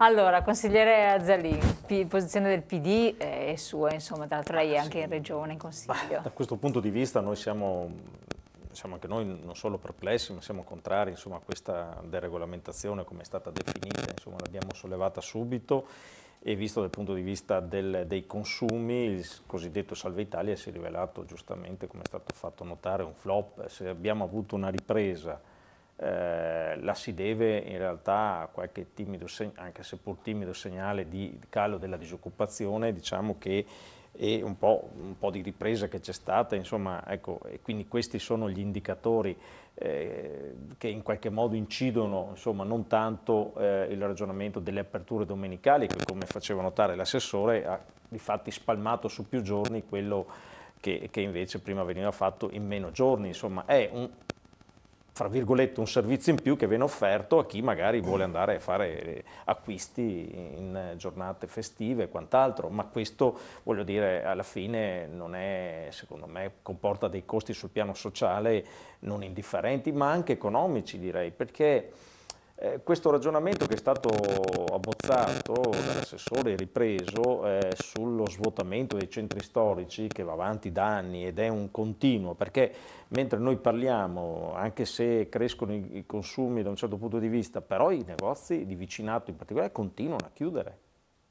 Allora, consigliere Azzalin, posizione del PD è sua, insomma, tra l'altro lei è ah, anche in regione, in consiglio. Beh, da questo punto di vista noi siamo, siamo anche noi non solo perplessi, ma siamo contrari insomma, a questa deregolamentazione come è stata definita, insomma, l'abbiamo sollevata subito e visto dal punto di vista del, dei consumi il cosiddetto Salve Italia si è rivelato giustamente, come è stato fatto notare, un flop. Se abbiamo avuto una ripresa eh, la si deve in realtà a qualche timido, anche seppur timido segnale di calo della disoccupazione, diciamo che e un po', un po', di ripresa che c'è stata, insomma, ecco, e quindi questi sono gli indicatori eh, che in qualche modo incidono, insomma, non tanto eh, il ragionamento delle aperture domenicali, che come faceva notare l'assessore, ha di fatti spalmato su più giorni quello che, che invece prima veniva fatto in meno giorni, insomma, è un, fra virgolette, un servizio in più che viene offerto a chi magari vuole andare a fare eh, acquisti in eh, giornate festive e quant'altro, ma questo, voglio dire, alla fine non è, secondo me, comporta dei costi sul piano sociale non indifferenti, ma anche economici, direi, perché eh, questo ragionamento che è stato abbozzato dall'assessore e ripreso eh, sullo svuotamento dei centri storici che va avanti da anni ed è un continuo perché mentre noi parliamo anche se crescono i, i consumi da un certo punto di vista però i negozi di vicinato in particolare continuano a chiudere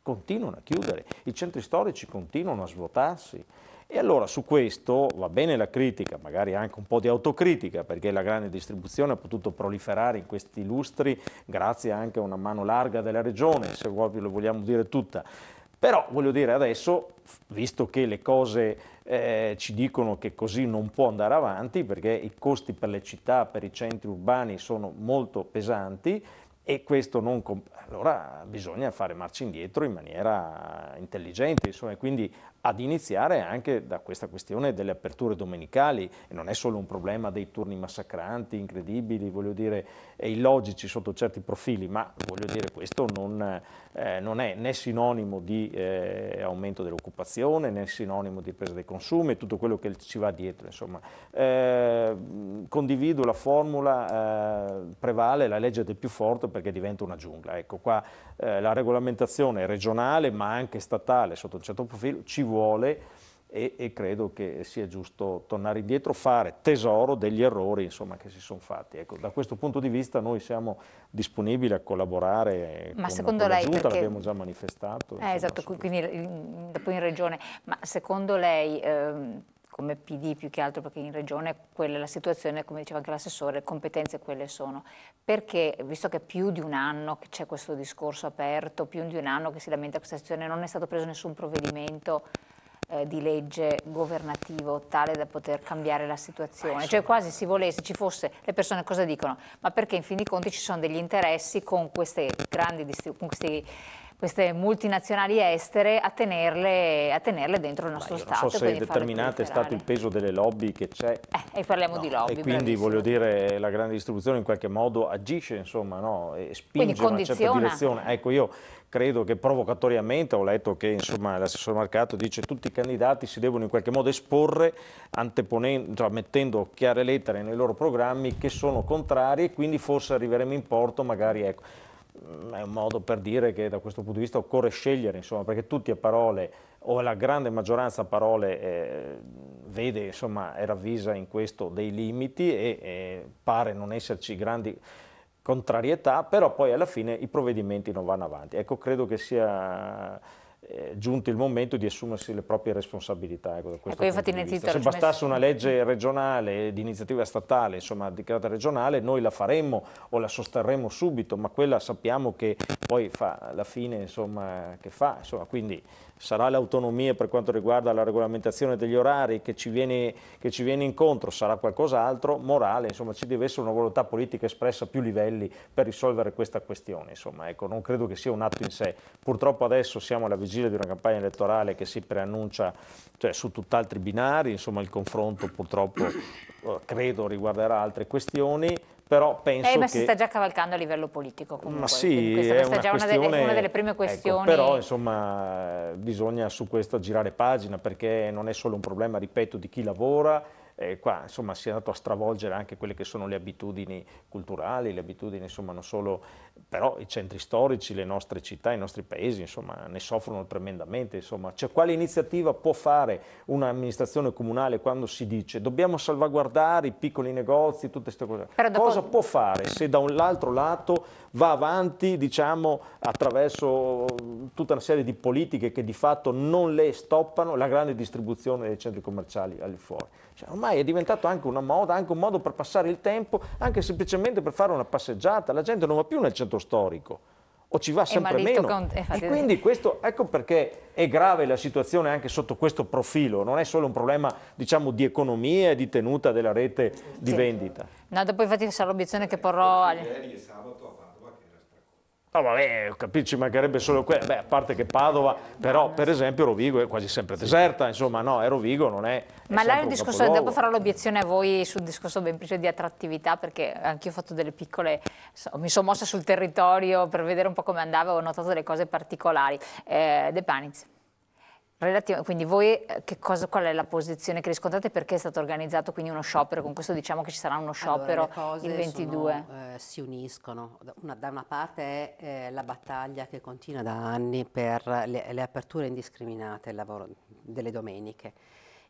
continuano a chiudere, i centri storici continuano a svuotarsi e allora su questo va bene la critica, magari anche un po' di autocritica, perché la grande distribuzione ha potuto proliferare in questi lustri grazie anche a una mano larga della regione, se proprio lo vogliamo dire tutta. Però voglio dire adesso, visto che le cose eh, ci dicono che così non può andare avanti, perché i costi per le città, per i centri urbani sono molto pesanti, e questo non allora bisogna fare marcia indietro in maniera intelligente, insomma, quindi ad iniziare anche da questa questione delle aperture domenicali, e non è solo un problema dei turni massacranti, incredibili, voglio dire, illogici sotto certi profili, ma voglio dire questo non, eh, non è né sinonimo di eh, aumento dell'occupazione, né sinonimo di presa dei consumi, tutto quello che ci va dietro, insomma. Eh, condivido la formula, eh, prevale la legge del più forte perché diventa una giungla, ecco qua eh, la regolamentazione regionale ma anche statale sotto un certo profilo ci vuole e, e, credo che sia giusto tornare indietro, fare tesoro degli errori insomma, che si sono fatti. Ecco, da questo punto di vista noi siamo disponibili a collaborare ma con, secondo con lei, la Giunta, perché... l'abbiamo già manifestato. Eh, esatto, quindi dopo in Regione. Ma secondo lei... Ehm come PD più che altro perché in regione quella è la situazione, come diceva anche l'assessore, competenze quelle sono. Perché, visto che più di un anno che c'è questo discorso aperto, più di un anno che si lamenta questa situazione, non è stato preso nessun provvedimento eh, di legge governativo tale da poter cambiare la situazione. Cioè quasi si volesse, ci fosse, le persone cosa dicono? Ma perché in fin di conti ci sono degli interessi con queste grandi distribuzioni, queste multinazionali estere a tenerle, a tenerle dentro il nostro Beh, Stato. Non so se è determinante è stato il peso delle lobby che c'è. Eh, e parliamo no. di lobby. E quindi bravissimo. voglio dire la grande distribuzione in qualche modo agisce, insomma, no? e spinge in una certa direzione. Ecco, io credo che provocatoriamente, ho letto che l'assessore Marcato dice che tutti i candidati si devono in qualche modo esporre cioè mettendo chiare lettere nei loro programmi che sono contrari e quindi forse arriveremo in porto magari ecco. Mm, è un modo per dire che da questo punto di vista occorre scegliere, insomma, perché tutti a parole, o la grande maggioranza a parole, eh, vede insomma, e ravvisa in questo dei limiti e, e pare non esserci grandi contrarietà, però poi alla fine i provvedimenti non vanno avanti. Ecco, credo che sia è giunto il momento di assumersi le proprie responsabilità. Ecco, ecco, infatti, Se bastasse una legge regionale di iniziativa statale, insomma di carattere regionale, noi la faremmo o la sosterremmo subito, ma quella sappiamo che poi fa la fine insomma, che fa. Insomma, quindi sarà l'autonomia per quanto riguarda la regolamentazione degli orari che ci, viene, che ci viene incontro, sarà qualcos'altro, morale, insomma ci deve essere una volontà politica espressa a più livelli per risolvere questa questione. Insomma, ecco, non credo che sia un atto in sé. Purtroppo adesso siamo alla vigilia vigilia di una campagna elettorale che si preannuncia cioè, su tutt'altri binari, insomma il confronto purtroppo eh, credo riguarderà altre questioni, però penso eh, ma che... si sta già cavalcando a livello politico comunque. Ma sì, questa è una già una delle, una delle, prime ecco, questioni. Ecco, però insomma bisogna su questo girare pagina perché non è solo un problema, ripeto, di chi lavora, eh, qua insomma, si è andato a stravolgere anche quelle che sono le abitudini culturali, le abitudini insomma, non solo, però i centri storici, le nostre città, i nostri paesi insomma, ne soffrono tremendamente. Insomma. Cioè, quale iniziativa può fare un'amministrazione comunale quando si dice dobbiamo salvaguardare i piccoli negozi, tutte queste cose? Però Cosa può fare se da un altro lato va avanti diciamo, attraverso eh, tutta una serie di politiche che di fatto non le stoppano la grande distribuzione dei centri commerciali al fuori. Cioè, ormai è diventato anche una moda, anche un modo per passare il tempo, anche semplicemente per fare una passeggiata. La gente non va più nel centro storico o ci va sempre meno. Con... E quindi questo, ecco perché è grave la situazione anche sotto questo profilo, non è solo un problema diciamo, di economia e di tenuta della rete di sì. vendita. No, dopo infatti sarà l'obiezione che porrò... Ieri e sabato a No, ah, vabbè, capisci, mancherebbe solo quello. Beh, a parte che Padova, però ah, per esempio Rovigo è quasi sempre deserta, insomma, no, è Rovigo, non è... Ma è là discorso, capoluogo. dopo farò l'obiezione a voi sul discorso semplice di attrattività, perché anch'io ho fatto delle piccole... mi sono mossa sul territorio per vedere un po' come andava, ho notato delle cose particolari. Eh, De Paniz. Relativo, quindi voi eh, cosa, qual è la posizione che riscontrate? Perché è stato organizzato quindi uno sciopero? Con questo diciamo che ci sarà uno sciopero allora, il 22. Sono, eh, si uniscono. Una, da una parte è eh, la battaglia che continua da anni per le, le aperture indiscriminate lavoro, delle domeniche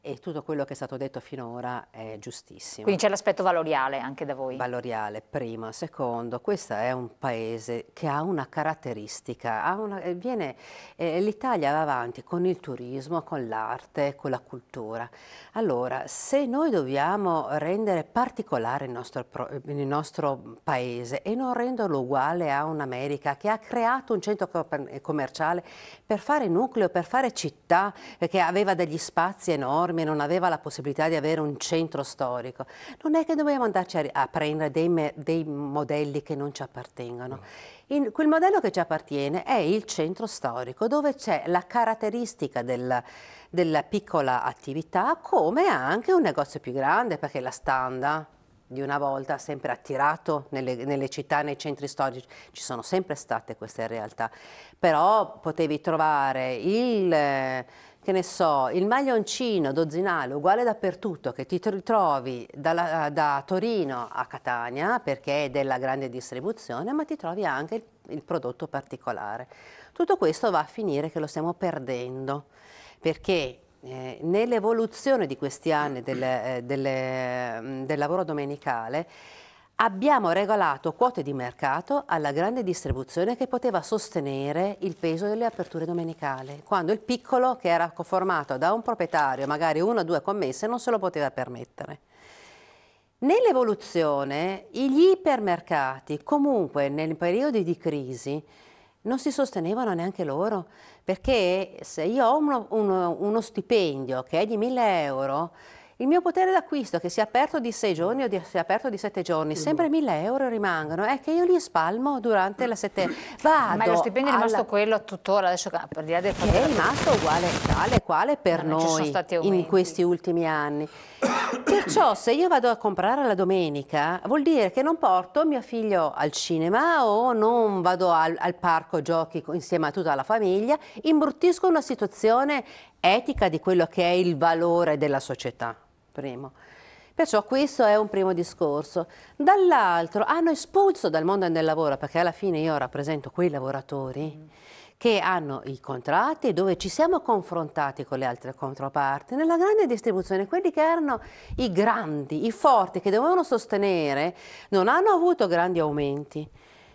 e tutto quello che è stato detto finora è giustissimo. Quindi c'è l'aspetto valoriale anche da voi? Valoriale, primo. Secondo, questo è un paese che ha una caratteristica, ha una, eh, viene, eh, l'Italia va avanti con il turismo, con l'arte, con la cultura. Allora, se noi dobbiamo rendere particolare il nostro, il nostro paese e non renderlo uguale a un'America che ha creato un centro eh, commerciale per fare nucleo, per fare città, eh, che aveva degli spazi enormi, enorme non aveva la possibilità di avere un centro storico, non è che dobbiamo andarci a, a prendere dei, me, dei, modelli che non ci appartengono. In, quel modello che ci appartiene è il centro storico, dove c'è la caratteristica del, della piccola attività come anche un negozio più grande, perché la standa di una volta ha sempre attirato nelle, nelle, città, nei centri storici, ci sono sempre state queste realtà, però potevi trovare il che ne so, il maglioncino dozzinale uguale dappertutto che ti ritrovi da, da Torino a Catania perché è della grande distribuzione, ma ti trovi anche il, il prodotto particolare. Tutto questo va a finire che lo stiamo perdendo perché eh, nell'evoluzione di questi anni del, eh, del, mm, del lavoro domenicale Abbiamo regalato quote di mercato alla grande distribuzione che poteva sostenere il peso delle aperture domenicali, quando il piccolo, che era formato da un proprietario, magari una o due commesse, non se lo poteva permettere. Nell'evoluzione, gli ipermercati, comunque nei periodi di crisi, non si sostenevano neanche loro, perché se io ho uno, uno, uno stipendio che è di 1000 euro, il mio potere d'acquisto, che sia aperto di sei giorni o di, sia aperto di 7 giorni, sempre mille euro rimangono, è che io li spalmo durante la sette... Vado Ma lo stipendio alla... è rimasto quello tuttora, adesso per dire del Che è rimasto uguale tale quale per eh, Ma noi in questi ultimi anni. Perciò se io vado a comprare la domenica vuol dire che non porto mio figlio al cinema o non vado al, al parco giochi insieme a tutta la famiglia, imbruttisco una situazione etica di quello che è il valore della società. Primo. Perciò questo è un primo discorso. Dall'altro hanno espulso dal mondo del lavoro, perché alla fine io rappresento quei lavoratori mm. che hanno i contratti dove ci siamo confrontati con le altre controparti, nella grande distribuzione, quelli che erano i grandi, i forti, che dovevano sostenere, non hanno avuto grandi aumenti.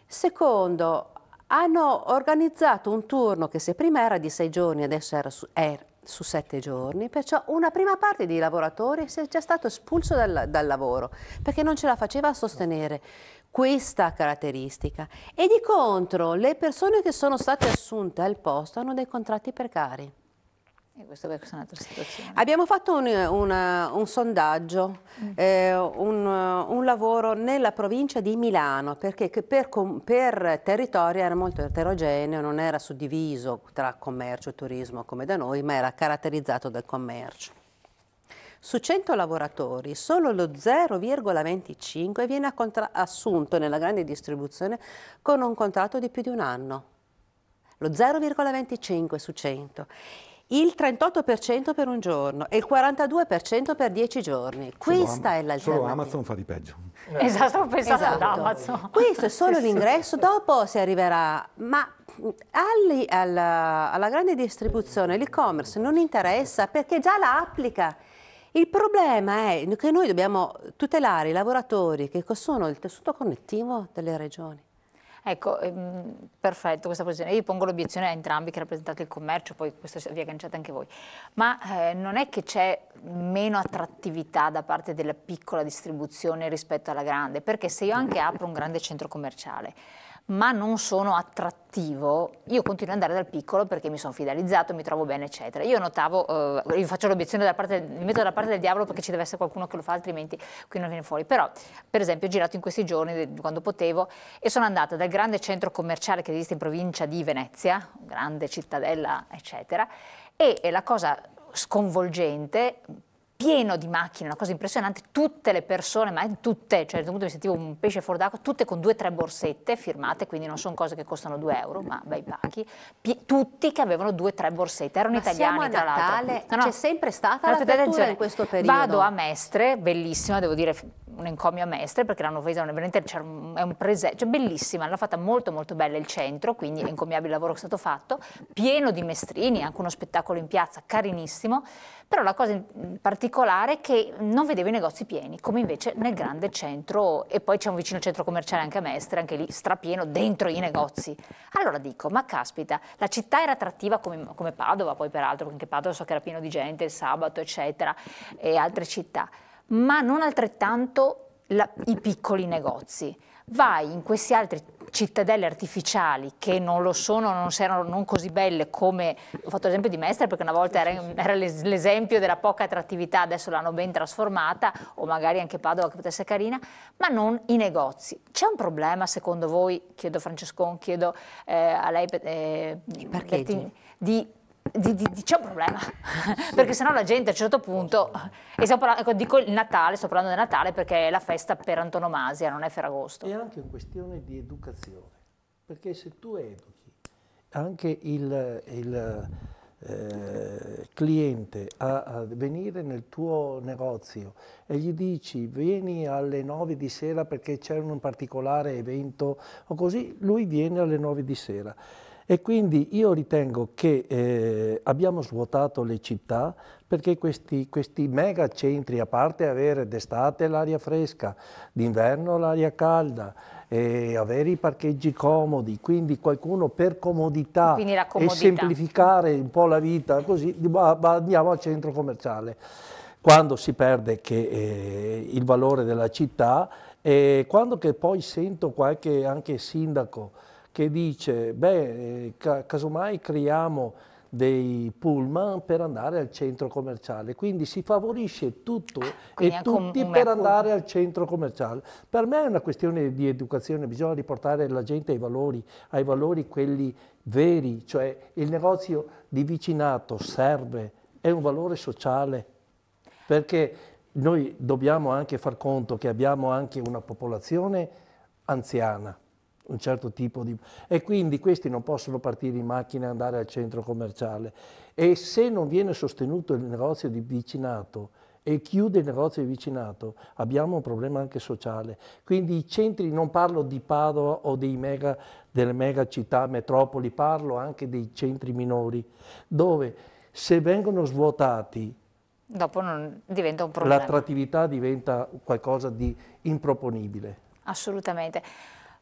Secondo, hanno organizzato un turno che se prima era di sei giorni, adesso era, su, era su sette giorni, perciò una prima parte di lavoratori è già stato espulso dal, dal, lavoro perché non ce la faceva a sostenere questa caratteristica e di contro le persone che sono state assunte al posto hanno dei contratti precari. E questa è un'altra situazione. Abbiamo fatto un, un, un sondaggio, mm. eh, un, un, lavoro nella provincia di Milano, perché per, per, territorio era molto eterogeneo, non era suddiviso tra commercio e turismo come da noi, ma era caratterizzato dal commercio. Su 100 lavoratori, solo lo 0,25 viene assunto nella grande distribuzione con un contratto di più di un anno. Lo 0,25 su 100 il 38% per un giorno e il 42% per 10 giorni. Questa solo è l'alternativa. Solo Amazon fa di peggio. Eh, esatto, ho pensato esatto. ad Amazon. Questo è solo l'ingresso, dopo si arriverà, ma alli, alla, alla grande distribuzione l'e-commerce non interessa perché già la applica. Il problema è che noi dobbiamo tutelare i lavoratori che sono il tessuto connettivo delle regioni. Ecco, ehm, perfetto questa posizione. Io pongo l'obiezione a entrambi che rappresentate il commercio, poi questo vi agganciate anche voi. Ma eh, non è che c'è meno attrattività da parte della piccola distribuzione rispetto alla grande? Perché se io anche apro un grande centro commerciale, ma non sono attrattivo, io continuo ad andare dal piccolo perché mi sono fidalizzato, mi trovo bene, eccetera. Io notavo, eh, io faccio l'obiezione da parte, mi metto da parte del diavolo perché ci deve essere qualcuno che lo fa, altrimenti qui non viene fuori. Però, per esempio, ho girato in questi giorni, quando potevo, e sono andata dal grande centro commerciale che esiste in provincia di Venezia, grande cittadella, eccetera, e la cosa sconvolgente pieno di macchine, una cosa impressionante, tutte le persone, ma tutte, cioè a un certo punto mi sentivo un pesce fuori d'acqua, tutte con due o tre borsette firmate, quindi non sono cose che costano 2 euro, ma bei pacchi, tutti che avevano due o tre borsette, erano ma italiani tra l'altro. No, no, c'è sempre stata no, la cultura in questo periodo. Vado a Mestre, bellissima, devo dire un encomio a Mestre perché l'hanno fatta veramente c'è un, è un presente, cioè bellissima, l'hanno fatta molto molto bella il centro, quindi è incommiabile il lavoro che è stato fatto, pieno di mestrini, anche uno spettacolo in piazza carinissimo però la cosa particolare è che non vedevo i negozi pieni, come invece nel grande centro, e poi c'è un vicino centro commerciale anche a Mestre, anche lì strapieno dentro i negozi. Allora dico, ma caspita, la città era attrattiva come, come Padova, poi peraltro, anche Padova so che era pieno di gente il sabato, eccetera, e altre città, ma non altrettanto la, i piccoli negozi vai in queste altre cittadelle artificiali che non lo sono, non erano non così belle come, ho fatto l'esempio di Mestre perché una volta era, era l'esempio della poca attrattività, adesso l'hanno ben trasformata o magari anche Padova che potesse carina, ma non i negozi. C'è un problema secondo voi, chiedo a Francescon, chiedo eh, a lei, eh, I parcheggi. di di, di, di, c'è un problema, sì. perché sennò la gente a un certo punto, e stiamo parlando, ecco, dico il Natale, sto parlando del Natale perché è la festa per antonomasia, non è Ferragosto. È anche una questione di educazione, perché se tu educhi anche il, il eh, cliente a, a, venire nel tuo negozio e gli dici vieni alle 9 di sera perché c'è un particolare evento o così, lui viene alle 9 di sera e quindi io ritengo che eh, abbiamo svuotato le città perché questi, questi mega centri, a parte avere d'estate l'aria fresca, d'inverno l'aria calda, e avere i parcheggi comodi, quindi qualcuno per comodità, comodità. e semplificare un po' la vita, così va, va, andiamo al centro commerciale. Quando si perde che, eh, il valore della città e quando che poi sento qualche anche sindaco che dice, beh, eh, casomai creiamo dei pullman per andare al centro commerciale, quindi si favorisce tutto ah, Quindi e tutti per andare al centro commerciale. Per me è una questione di educazione, bisogna riportare la gente ai valori, ai valori quelli veri, cioè il negozio di vicinato serve, è un valore sociale, perché noi dobbiamo anche far conto che abbiamo anche una popolazione anziana, un certo tipo di... e quindi questi non possono partire in macchina e andare al centro commerciale. E se non viene sostenuto il negozio di vicinato e chiude il negozio di vicinato, abbiamo un problema anche sociale. Quindi i centri, non parlo di Padova o mega, delle mega città, metropoli, parlo anche dei centri minori, dove se vengono svuotati dopo non, diventa un problema. L'attrattività diventa qualcosa di improponibile. Assolutamente.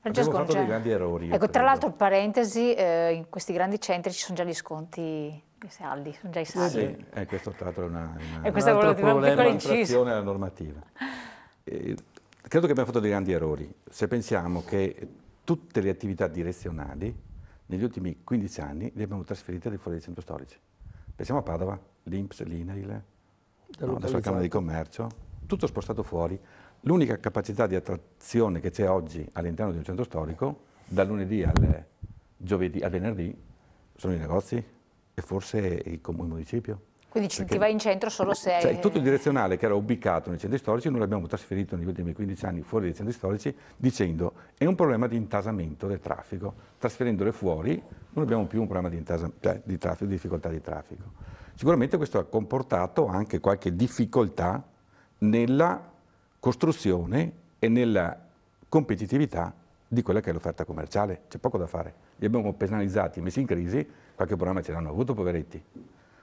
Francesco, abbiamo fatto cioè, dei grandi errori. Ecco, tra l'altro, parentesi, eh, in questi grandi centri ci sono già gli sconti saldi, sono già i saldi. Sì, eh, questo tra l'altro è una, una, e un altro problema, un'infrazione alla normativa. Eh, credo che abbiamo fatto dei grandi errori, se pensiamo che tutte le attività direzionali negli ultimi 15 anni le abbiamo trasferite al di fuori dei centri storici. Pensiamo a Padova, l'Inps, l'INAIL, no, adesso la Camera di Commercio, tutto spostato fuori. L'unica capacità di attrazione che c'è oggi all'interno di un centro storico, da lunedì al, giovedì, al venerdì, sono i negozi e forse il, comune municipio. Quindi ci, ti vai in centro solo se... Cioè, tutto il direzionale che era ubicato nei centri storici noi l'abbiamo trasferito negli ultimi 15 anni fuori dai centri storici dicendo è un problema di intasamento del traffico. Trasferendole fuori non abbiamo più un problema di, cioè, di, traffico, di difficoltà di traffico. Sicuramente questo ha comportato anche qualche difficoltà nella costruzione e nella competitività di quella che è l'offerta commerciale. C'è poco da fare. Li abbiamo penalizzati, messi in crisi, qualche problema ce l'hanno avuto, poveretti.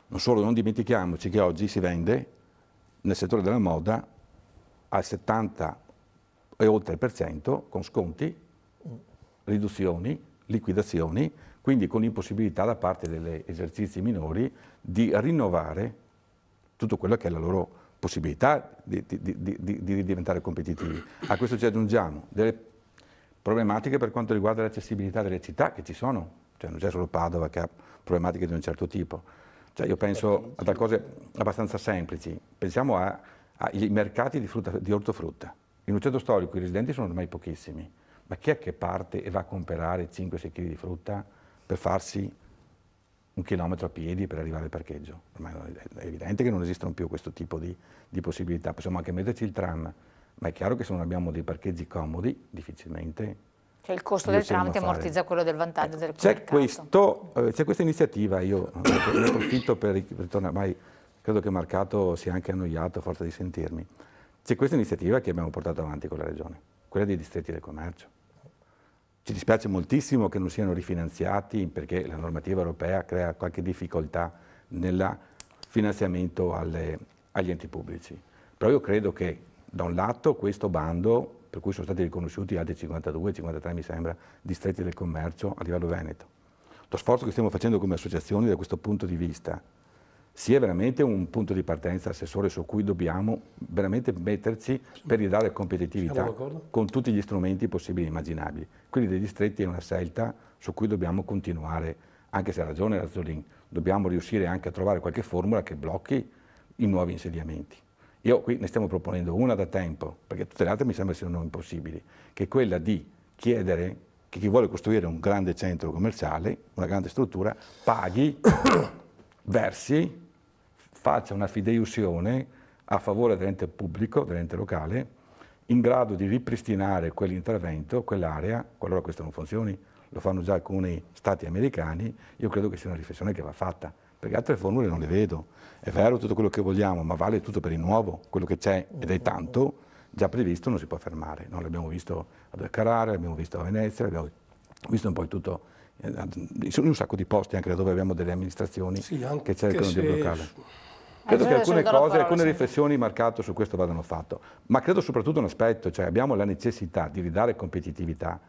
Non solo, non dimentichiamoci che oggi si vende nel settore della moda al 70 e oltre per cento con sconti, riduzioni, liquidazioni, quindi con impossibilità da parte degli esercizi minori di rinnovare tutto quello che è la loro possibilità di, di, di, di diventare competitivi. A questo ci aggiungiamo delle problematiche per quanto riguarda l'accessibilità delle città che ci sono, cioè non c'è solo Padova che ha problematiche di un certo tipo. Cioè, io penso a cose abbastanza semplici, pensiamo ai mercati di, frutta, di ortofrutta. In un centro storico i residenti sono ormai pochissimi, ma chi è che parte e va a comprare 5-6 kg di frutta per farsi un chilometro a piedi per arrivare al parcheggio. Ormai è evidente che non esistono più questo tipo di, di possibilità. Possiamo anche metterci il tram, ma è chiaro che se non abbiamo dei parcheggi comodi, difficilmente... Cioè il costo del tram ti ammortizza quello del vantaggio ecco. del c'è questo, eh, c'è questa iniziativa, io eh, ne approfitto per ritornare, ma credo che Marcato sia anche annoiato a forza di sentirmi. C'è questa iniziativa che abbiamo portato avanti con la Regione, quella dei distretti del commercio ci dispiace moltissimo che non siano rifinanziati perché la normativa europea crea qualche difficoltà nel finanziamento alle, agli enti pubblici. Però io credo che da un lato questo bando, per cui sono stati riconosciuti altri 52, 53 mi sembra, distretti del commercio a livello veneto, lo sforzo che stiamo facendo come associazioni da questo punto di vista sia veramente un punto di partenza, assessore, su cui dobbiamo veramente metterci per ridare competitività con tutti gli strumenti possibili e immaginabili. Quindi dei distretti è una scelta su cui dobbiamo continuare, anche se ha ragione Razzolin, dobbiamo riuscire anche a trovare qualche formula che blocchi i nuovi insediamenti. Io qui ne stiamo proponendo una da tempo, perché tutte le altre mi sembra siano impossibili, che è quella di chiedere che chi vuole costruire un grande centro commerciale, una grande struttura, paghi, versi faccia una fideiussione a favore dell'ente pubblico, dell'ente locale, in grado di ripristinare quell'intervento, quell'area, qualora questo non funzioni, lo fanno già alcuni stati americani, io credo che sia una riflessione che va fatta, perché altre formule non le vedo. È vero tutto quello che vogliamo, ma vale tutto per il nuovo, quello che c'è ed è tanto, già previsto non si può fermare. No? L'abbiamo visto a El Carrara, l'abbiamo visto a Venezia, l'abbiamo visto un po' in tutto eh, in un sacco di posti anche da dove abbiamo delle amministrazioni sì, che cercano di bloccare credo che alcune cose, alcune riflessioni in su questo vadano fatte, ma credo soprattutto un aspetto, cioè abbiamo la necessità di ridare competitività.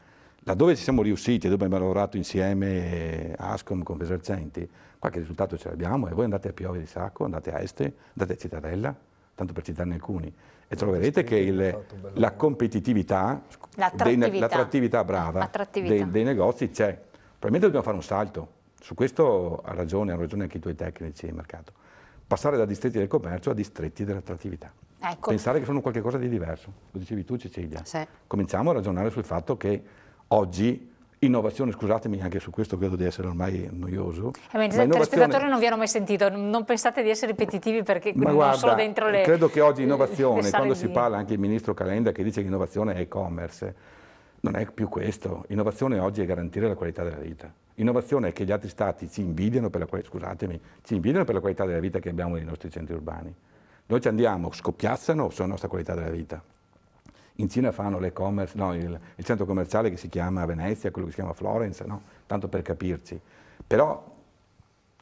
Laddove ci siamo riusciti, dove abbiamo lavorato insieme eh, Ascom con esercenti, qualche risultato ce l'abbiamo e voi andate a Piove di Sacco, andate a Este, andate a Cittadella, tanto per citarne alcuni, e troverete che il, la competitività, l'attrattività, brava dei, dei negozi c'è. Probabilmente dobbiamo fare un salto, su questo ha ragione, hanno ragione anche i tuoi tecnici di mercato passare da distretti del commercio a distretti dell'attrattività. Ecco. Pensare che sono qualcosa di diverso, lo dicevi tu Cecilia. Sì. Cominciamo a ragionare sul fatto che oggi Innovazione, scusatemi, anche su questo credo di essere ormai noioso. Eh, ma spettatore non vi hanno mai sentito, non pensate di essere ripetitivi perché ma non guarda, sono dentro le... Credo che oggi innovazione, quando si parla anche il ministro Calenda che dice che innovazione è e-commerce, non è più questo. Innovazione oggi è garantire la qualità della vita. Innovazione è che gli altri stati ci invidiano per la, scusatemi, ci invidiano per la qualità della vita che abbiamo nei nostri centri urbani. Noi ci andiamo, scoppiazzano sulla nostra qualità della vita. In Cina fanno no, il, il, centro commerciale che si chiama Venezia, quello che si chiama Florence, no? tanto per capirci. Però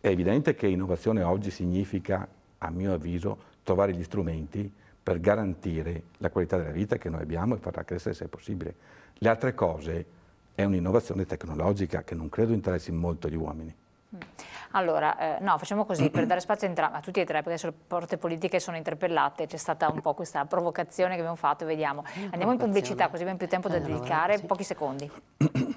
è evidente che innovazione oggi significa, a mio avviso, trovare gli strumenti per garantire la qualità della vita che noi abbiamo e farla crescere se possibile. Le altre cose è un'innovazione tecnologica che non credo interessi molto gli uomini. Mm. Allora, eh, no, facciamo così, per dare spazio a, a tutti e tre, perché le porte politiche sono interpellate, c'è stata un po' questa provocazione che abbiamo fatto, vediamo. Andiamo in pubblicità, così abbiamo più tempo da dedicare, pochi secondi.